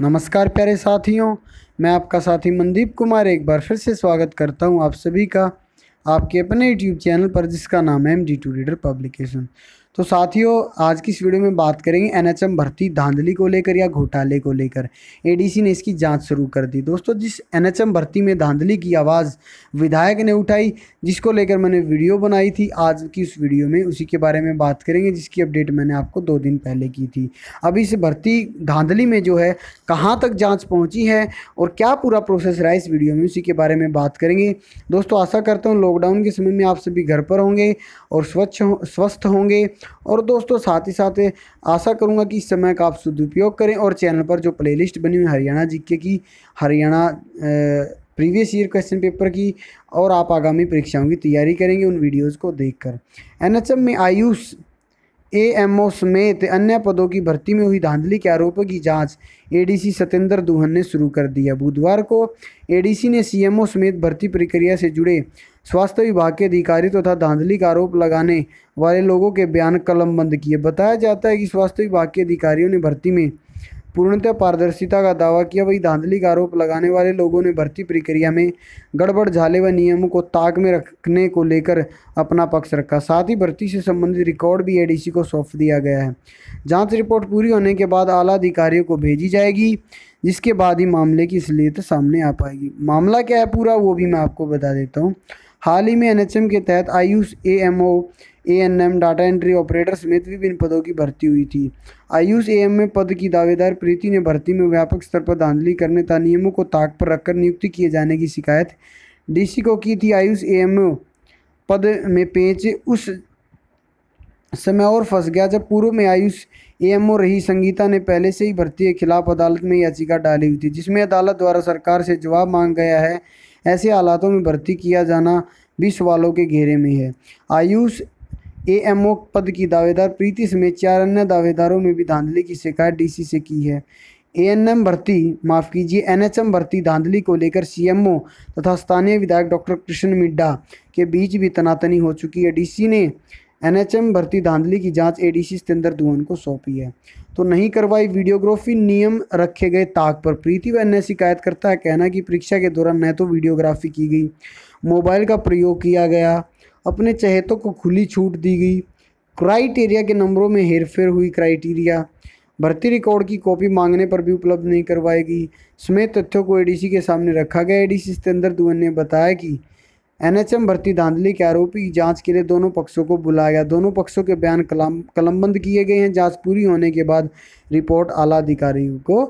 नमस्कार प्यारे साथियों मैं आपका साथी मनदीप कुमार एक बार फिर से स्वागत करता हूं आप सभी का आपके अपने यूट्यूब चैनल पर जिसका नाम है M D two reader publication तो साथियों आज की इस वीडियो में बात करेंगे एनएचएम भर्ती धांधली को लेकर या घोटाले को लेकर एडीसी ने इसकी जांच शुरू कर दी दोस्तों जिस एनएचएम भर्ती में धांधली की आवाज़ विधायक ने उठाई जिसको लेकर मैंने वीडियो बनाई थी आज की उस वीडियो में उसी के बारे में बात करेंगे जिसकी अपडेट मैंने आपको दो दिन पहले की थी अब इस भर्ती धांधली में जो है कहाँ तक जाँच पहुँची है और क्या पूरा प्रोसेस रहा है इस वीडियो में उसी के बारे में बात करेंगे दोस्तों आशा करता हूँ लॉकडाउन के समय में आप सभी घर पर होंगे और स्वच्छ स्वस्थ होंगे और दोस्तों साथ ही साथ आशा करूँगा कि इस समय का आप सदुपयोग करें और चैनल पर जो प्लेलिस्ट बनी हुई हरियाणा जीके की Haryana previous year question paper की और आप आगामी परीक्षाओं की तैयारी करेंगे उन वीडियोस को देखकर एनएचएम में आयुष ए ओ समेत अन्य पदों की भर्ती में हुई धांधली के आरोपों की जांच एडीसी सत्येंद्र दुहन ने शुरू कर दिया बुधवार को एडीसी ने सीएमओ समेत भर्ती प्रक्रिया से जुड़े स्वास्थ्य विभाग के अधिकारी तथा तो धांधली का आरोप लगाने वाले लोगों के बयान कलमबंद किए बताया जाता है कि स्वास्थ्य विभाग के अधिकारियों ने भर्ती में पूर्णतः पारदर्शिता का दावा किया वही धांधली का आरोप लगाने वाले लोगों ने भर्ती प्रक्रिया में गड़बड़ झाले व नियमों को ताक में रखने को लेकर अपना पक्ष रखा साथ ही भर्ती से संबंधित रिकॉर्ड भी एडीसी को सौंप दिया गया है जांच रिपोर्ट पूरी होने के बाद आला अधिकारियों को भेजी जाएगी जिसके बाद ही मामले की असलियत सामने आ पाएगी मामला क्या है पूरा वो भी मैं आपको बता देता हूँ हाल ही में एनएचएम के तहत AYUSH AMO ANM data entry operator समेत विभिन्न पदों की भर्ती हुई थी आयुष एम में पद की दावेदार प्रीति ने भर्ती में व्यापक स्तर पर धांधली करने तथा नियमों को ताक पर रखकर नियुक्ति किए जाने की शिकायत डीसी को की थी आयुष ए एम पद में पेंच उस समय और फंस गया जब पूर्व में आयुष एएमओ रही संगीता ने पहले से ही भर्ती के खिलाफ अदालत में याचिका डाली हुई थी जिसमें अदालत द्वारा सरकार से जवाब मांग गया है ऐसे हालातों में भर्ती किया जाना भी सवालों के घेरे में है आयुष ए एम ओ पद की दावेदार प्रीति समेत चार अन्य दावेदारों में भी धांधली की शिकायत डीसी से की है ए एन एम भर्ती माफ़ कीजिए एन एच एम भर्ती धांधली को लेकर सी एम ओ तथा स्थानीय विधायक डॉक्टर कृष्ण मिड्डा के बीच भी तनातनी हो चुकी है डी सी ने एनएचएम भर्ती धांधली की जांच एडीसी सतेंद्र धुवन को सौंपी है तो नहीं करवाई वीडियोग्राफी नियम रखे गए ताक पर प्रीति वैन ने शिकायत करता है कहना कि परीक्षा के दौरान न तो वीडियोग्राफी की गई मोबाइल का प्रयोग किया गया अपने चहेतों को खुली छूट दी गई क्राइटेरिया के नंबरों में हेरफेर हुई क्राइटेरिया भर्ती रिकॉर्ड की कॉपी मांगने पर भी उपलब्ध नहीं करवाई गई समेत तथ्यों को एडीसी के सामने रखा गया एडीसी सतेंद्र धुवन ने बताया कि एनएचएम भर्ती धांधली के आरोपी की जांच के लिए दोनों पक्षों को बुलाया गया दोनों पक्षों के बयान कलम कलमबंद किए गए हैं जांच पूरी होने के बाद रिपोर्ट आला अधिकारी को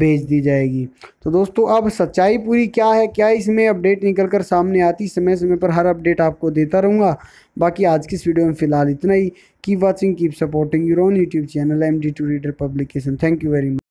भेज दी जाएगी तो दोस्तों अब सच्चाई पूरी क्या है क्या इसमें अपडेट निकल कर सामने आती समय समय पर हर अपडेट आपको देता रहूँगा बाकी आज की इस वीडियो में फिलहाल इतना ही keep watching keep supporting your own YouTube channel M D two reader publication thank you very much